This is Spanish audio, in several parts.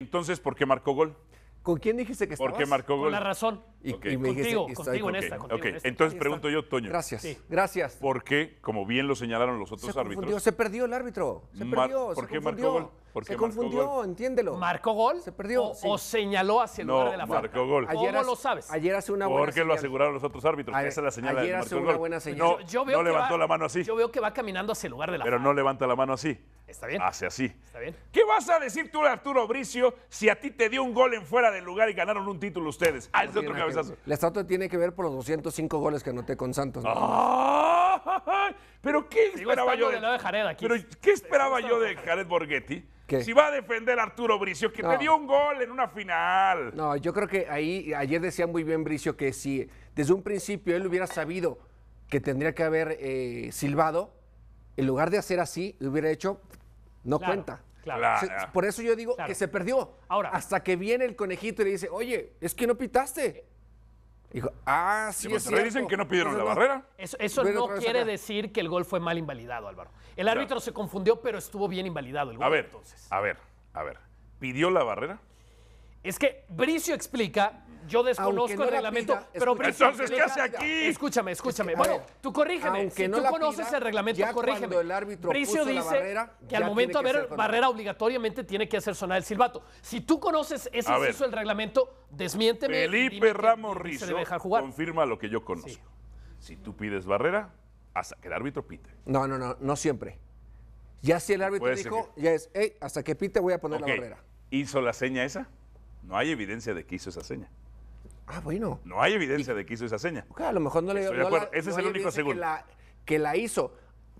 Entonces, ¿por qué marcó gol? ¿Con quién dijiste que ¿Por qué marcó gol. Con la razón. Y, contigo, contigo en esta. Entonces pregunto yo, Toño. Gracias, gracias. ¿Por qué, como bien lo señalaron los otros árbitros? se perdió el árbitro, se perdió, ¿Por qué marcó gol? se confundió, entiéndelo. ¿Marcó gol? Se perdió. O, señaló hacia el lugar de la falta. marcó gol. ¿Cómo lo sabes? Ayer hace una buena Porque lo aseguraron los otros árbitros. esa es la señal ayer hace una buena señal. No, no levantó la mano así. Yo veo que va caminando hacia el lugar de la Pero no levanta la mano así. Está bien. Hace así. Está bien. ¿Qué vas a decir tú Arturo Bricio si a ti te dio un gol en fuera del lugar y ganaron un título ustedes? Ah, es otro cabezazo. La estatua tiene que ver por los 205 goles que anoté con Santos. Pero ¿qué esperaba yo de, Jared ¿qué esperaba yo de Jared Borghetti? Si va a defender Arturo Bricio, que no. dio un gol en una final. No, yo creo que ahí, ayer decía muy bien Bricio que si desde un principio él hubiera sabido que tendría que haber eh, silbado, en lugar de hacer así, lo hubiera hecho, no cuenta. Claro. por eso yo digo que se perdió. Ahora. Hasta que viene el conejito y le dice, oye, es que no pitaste. Eh, Dijo, ah, sí. me dicen que no pidieron la barrera. Eso, no quiere decir que el gol fue mal invalidado, Álvaro. El árbitro se confundió, pero estuvo bien invalidado el gol. A ver, entonces. A ver, a ver. ¿Pidió la barrera? Es que Bricio explica, yo desconozco el reglamento, pero Bricio Entonces, ¿qué hace aquí? Escúchame, escúchame. bueno, tú corrígeme. Si tú conoces el reglamento, corrígeme. el árbitro Bricio dice que al momento de haber barrera obligatoriamente tiene que hacer sonar el silbato. Si tú conoces ese inciso del reglamento, desmiénteme. Felipe Ramos Rizzo se jugar. confirma lo que yo conozco. Si tú pides barrera, hasta que el árbitro pite. No, no, no, no siempre. Ya si el árbitro dijo, ya es, hey, hasta que pite voy a poner la barrera. ¿Hizo la seña esa? No hay evidencia de que hizo esa seña. Ah, bueno. No hay evidencia de que hizo esa seña. a lo mejor no le dio. no Ese es el único seguro. Que la, hizo.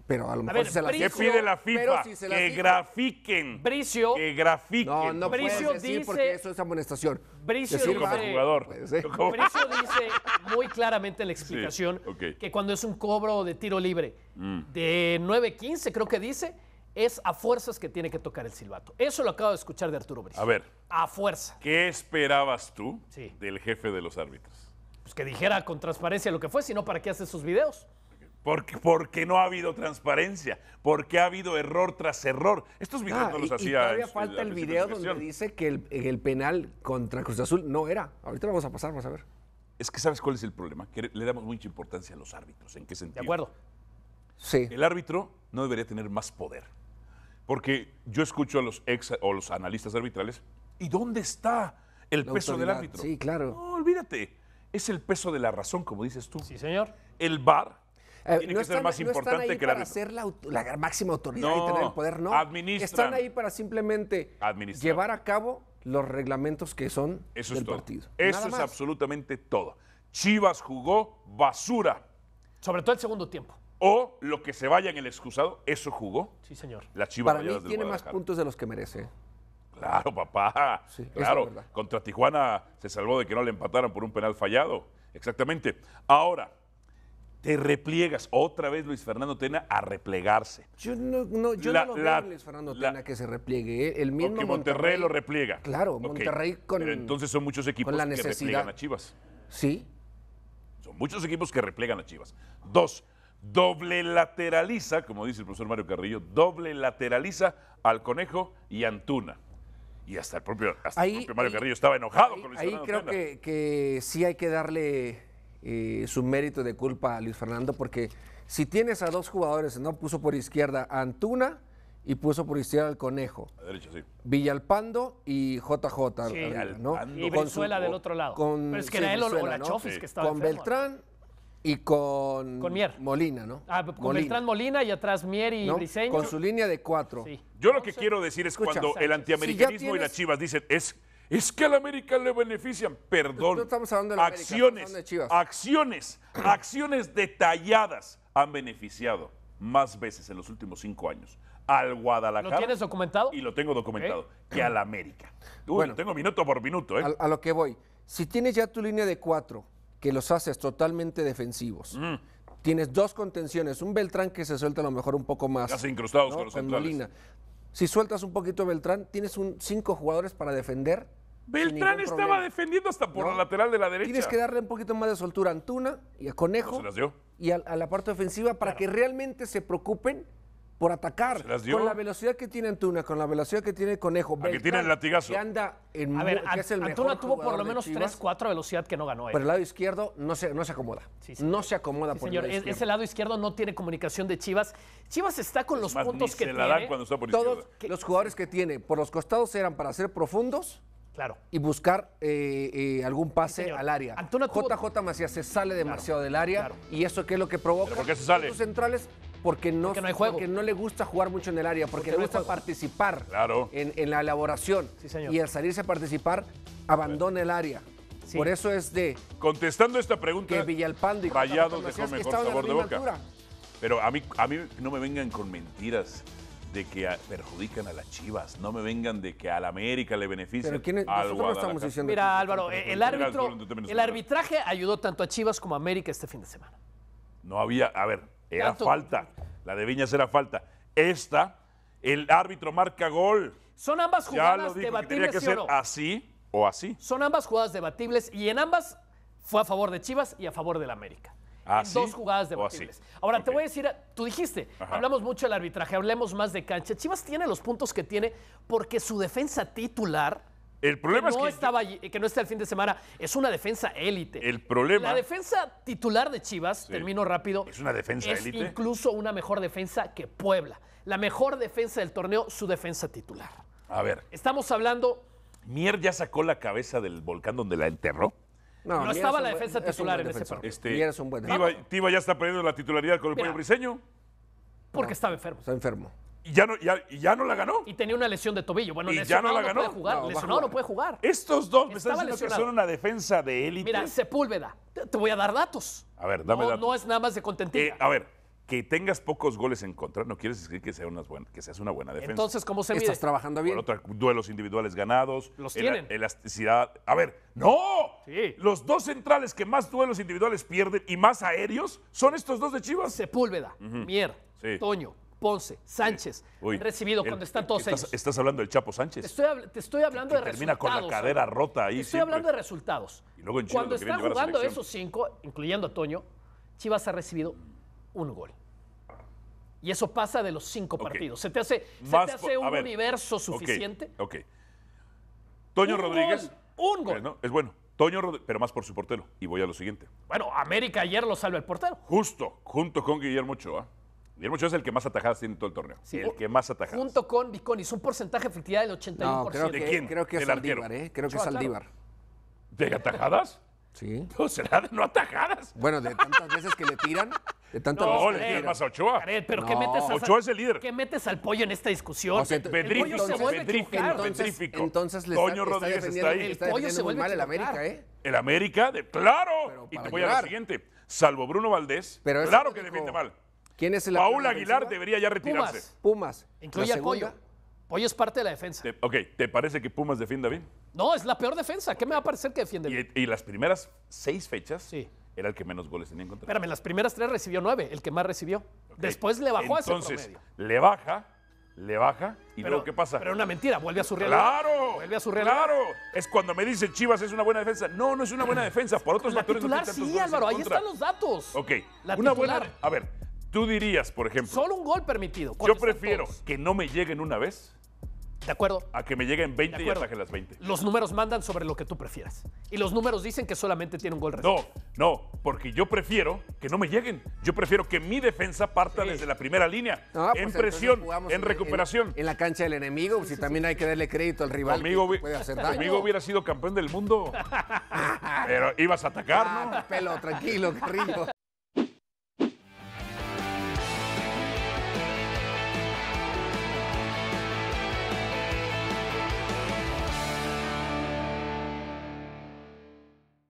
Pero a lo mejor se la ¿Qué pide la FIFA? que grafiquen. Bricio. Que grafiquen. No, no Bricio dice, porque eso es amonestación. Bricio dice, jugador. Bricio dice muy claramente en la explicación que cuando es un cobro de tiro libre mm. de de 15 creo que dice, es a fuerzas que tiene que tocar el silbato. Eso lo acabo de escuchar de Arturo Briz. A ver. A fuerza. ¿Qué esperabas tú del jefe de los árbitros? Pues que dijera con transparencia lo que fue, sino para qué hace sus videos. Porque, porque, no ha habido transparencia, porque ha habido error tras error. Estos videos ah, no los hacía. todavía falta el video donde dice que el, penal contra Cruz Azul no era. Ahorita lo vamos a pasar, vamos a ver. Es que sabes cuál es el problema, que le damos mucha importancia a los árbitros. ¿En qué sentido? De acuerdo. Sí. El árbitro no debería tener más poder. Porque yo escucho a los ex o los analistas arbitrales, ¿y dónde está el peso del árbitro? Sí, claro. No, olvídate. Es el peso de la razón, como dices tú. Sí, señor. El VAR eh, tiene que ser más importante que Para ser la, máxima autoridad y tener el poder, no. Están ahí para simplemente llevar a cabo los reglamentos que son Eso es partido. Eso es absolutamente todo. Chivas jugó basura. Sobre todo el segundo tiempo o lo que se vaya en el excusado, eso jugó. Sí, señor. La Chivas Para mí tiene más puntos de los que merece. Claro, papá. Sí, claro. Contra Tijuana se salvó de que no le empataran por un penal fallado. Exactamente. Ahora, te repliegas. Otra vez Luis Fernando Tena a replegarse. Yo no, no yo a Luis Fernando Tena que se repliegue. ¿eh? El mismo Monterrey, lo repliega. Claro, Monterrey con. Pero entonces son muchos equipos que repliegan a Chivas. Sí. Son muchos equipos que repliegan a Chivas. Dos, doble lateraliza, como dice el profesor Mario Carrillo, doble lateraliza al Conejo y Antuna. Y hasta el propio, Mario Carrillo estaba enojado ahí, con Luis Fernando. Ahí creo que, sí hay que darle eh, su mérito de culpa a Luis Fernando, porque si tienes a dos jugadores, no puso por izquierda a Antuna y puso por izquierda al Conejo. A derecha, sí. Villalpando y JJ. Y Venezuela del otro lado. Con, Pero es que era él o, que estaba Con Beltrán y con, con Mier. Molina, ¿no? Ah, con el trans Molina y atrás Mier y ¿No? Con su línea de cuatro. Yo lo que quiero decir es cuando el antiamericanismo y las chivas dicen es, es que a América le benefician. Perdón. No estamos hablando de acciones, acciones, acciones detalladas han beneficiado más veces en los últimos cinco años al Guadalajara. ¿Lo tienes documentado? Y lo tengo documentado, que al América. bueno, tengo minuto por minuto. ¿eh? a lo que voy. Si tienes ya tu línea de cuatro que los haces totalmente defensivos. Mm. Tienes dos contenciones, un Beltrán que se suelta a lo mejor un poco más. Casi incrustados con Si sueltas un poquito Beltrán, tienes un, cinco jugadores para defender. Beltrán estaba defendiendo hasta por la lateral de la derecha. Tienes que darle un poquito más de soltura a Antuna y a Conejo. Y a, la parte ofensiva para que realmente se preocupen por atacar. Con la velocidad que tiene Antuna, con la velocidad que tiene Conejo. que tiene el latigazo. anda en a ver, Antuna tuvo por lo menos 3-4 velocidad que no ganó. Él. ¿eh? Pero el lado izquierdo no se, no se acomoda. No se acomoda por señor. ese lado izquierdo no tiene comunicación de Chivas. Chivas está con los puntos que tiene. Todos los jugadores que tiene por los costados eran para ser profundos. Claro. Y buscar eh, eh, algún pase al área. Antuna JJ tuvo... Macías se sale demasiado del área y eso qué es lo que provoca. ¿Por se sale? Los centrales porque no, le gusta jugar mucho en el área, porque, le gusta participar en, la elaboración. Y al salirse a participar, abandona el área. Por eso es de. Contestando esta pregunta, que Villalpando y dejó mejor sabor de boca. Pero a mí, a mí no me vengan con mentiras de que perjudican a las Chivas, no me vengan de que a la América le beneficia. Pero no estamos diciendo Mira, Álvaro, el árbitro, el arbitraje ayudó tanto a Chivas como a América este fin de semana. No había, a ver, era falta. La de Viñas era falta. Esta, el árbitro marca gol. Son ambas jugadas debatibles. Que así o así. Son ambas jugadas debatibles y en ambas fue a favor de Chivas y a favor del América. ¿Ah, dos jugadas debatibles. Ahora, te voy a decir, tú dijiste, hablamos mucho del arbitraje, hablemos más de cancha. Chivas tiene los puntos que tiene porque su defensa titular el problema que no que estaba que no está el fin de semana, es una defensa élite. El problema. La defensa titular de Chivas, termino rápido. Es una defensa Incluso una mejor defensa que Puebla. La mejor defensa del torneo, su defensa titular. A ver. Estamos hablando. Mier ya sacó la cabeza del volcán donde la enterró. No, estaba la defensa titular en ese este, es un buen Tiva, ya está perdiendo la titularidad con el pollo briseño. Porque estaba enfermo. Está enfermo y ya no, ya, no la ganó. Y tenía una lesión de tobillo. Bueno, ya no la ganó. No puede jugar. puede jugar. Estos dos me están diciendo que son una defensa de élite. Mira, Sepúlveda, te, voy a dar datos. A ver, dame no, datos. No es nada más de contentilla. Eh, a ver, que tengas pocos goles en contra no quieres decir que, sea unas que seas una buena defensa. Entonces, ¿cómo se mide? Estás trabajando bien. Por otra, duelos individuales ganados. Los tienen. Elasticidad. A ver, ¡no! Los dos centrales que más duelos individuales pierden y más aéreos son estos dos de Chivas. Sepúlveda, Mier, Toño. Ponce, Sánchez recibido cuando están eh, todos estás, ellos. Estás hablando del Chapo Sánchez. Te estoy, hablando de resultados. Termina con la ¿eh? cadera rota ahí. Te estoy hablando de resultados. cuando están jugando esos cinco, incluyendo a Toño, Chivas ha recibido un gol. Y eso pasa de los cinco partidos. ¿Se te hace, un universo suficiente? Ok. Toño Rodríguez. un gol. Eh, es bueno. Toño pero más por su portero. Y voy a lo siguiente. Bueno, América ayer lo salva el portero. Justo, junto con Guillermo Ochoa. Guillermo Ochoa es el que más atajadas tiene en todo el torneo. Sí. El que más atajadas. Junto con Viconi, un porcentaje de efectividad del 81%. creo que, ¿De quién? Creo que es Saldívar, ¿eh? Creo que es Saldívar. ¿De atajadas? Sí. No, será de no atajadas. Bueno, de tantas veces que le tiran. De tantas no, le tiran más a Ochoa. pero Ochoa es el líder. ¿Qué metes al pollo en esta discusión? Pedrífico, pedrífico, se entonces, entonces le Toño está, Rodríguez está, ahí. El pollo se vuelve mal el América, ¿eh? El América, de, claro. Y te voy a lo siguiente. Salvo Bruno Valdés, claro que defiende mal. ¿Quién es el Paul Aguilar debería ya retirarse. Pumas. Pumas. Incluye a Pollo. Pollo es parte de la defensa. ok, ¿te parece que Pumas defienda bien? No, es la peor defensa. ¿Qué me va a parecer que defiende bien? Y, las primeras seis fechas sí. era el que menos goles tenía en contra. Espérame, las primeras tres recibió nueve, el que más recibió. Después le bajó Entonces, a ese promedio. le baja, le baja y pero, luego ¿qué pasa? Pero es una mentira, vuelve a su realidad. ¡Claro! Vuelve a su realidad. ¡Claro! Es cuando me dice Chivas es una buena defensa. No, no es una buena defensa. Por otros titular, sí, Álvaro, ahí están los datos. Ok. La una buena. A ver, Tú dirías, por ejemplo. Solo un gol permitido. Yo prefiero que no me lleguen una vez. De acuerdo. A que me lleguen 20 y atajen las 20. Los números mandan sobre lo que tú prefieras. Y los números dicen que solamente tiene un gol recibido. No, no, porque yo prefiero que no me lleguen. Yo prefiero que mi defensa parta desde la primera línea. Pues en presión, en, recuperación. En, la cancha del enemigo, pues, si también hay que darle crédito al rival. Si que puede hubiera sido campeón del mundo. pero ibas a atacar, ¿no? Ah, pelo, tranquilo,